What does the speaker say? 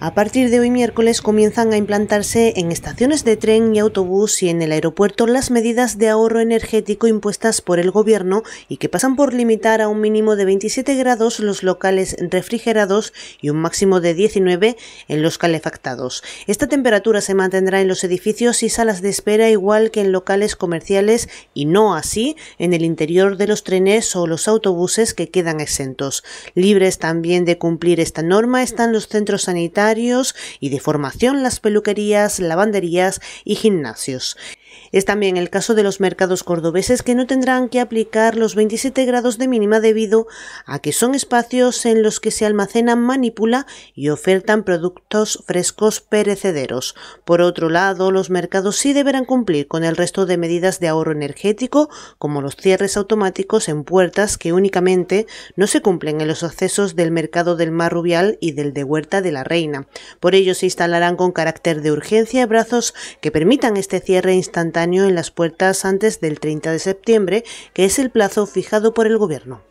A partir de hoy miércoles comienzan a implantarse en estaciones de tren y autobús y en el aeropuerto las medidas de ahorro energético impuestas por el gobierno y que pasan por limitar a un mínimo de 27 grados los locales refrigerados y un máximo de 19 en los calefactados. Esta temperatura se mantendrá en los edificios y salas de espera igual que en locales comerciales y no así en el interior de los trenes o los autobuses que quedan exentos. Libres también de cumplir esta norma están los centros sanitarios y de formación las peluquerías, lavanderías y gimnasios. Es también el caso de los mercados cordobeses que no tendrán que aplicar los 27 grados de mínima debido a que son espacios en los que se almacenan, manipula y ofertan productos frescos perecederos. Por otro lado, los mercados sí deberán cumplir con el resto de medidas de ahorro energético, como los cierres automáticos en puertas que únicamente no se cumplen en los accesos del mercado del Mar Rubial y del de Huerta de la Reina. Por ello se instalarán con carácter de urgencia brazos que permitan este cierre instantáneo instantáneo en las puertas antes del 30 de septiembre, que es el plazo fijado por el Gobierno.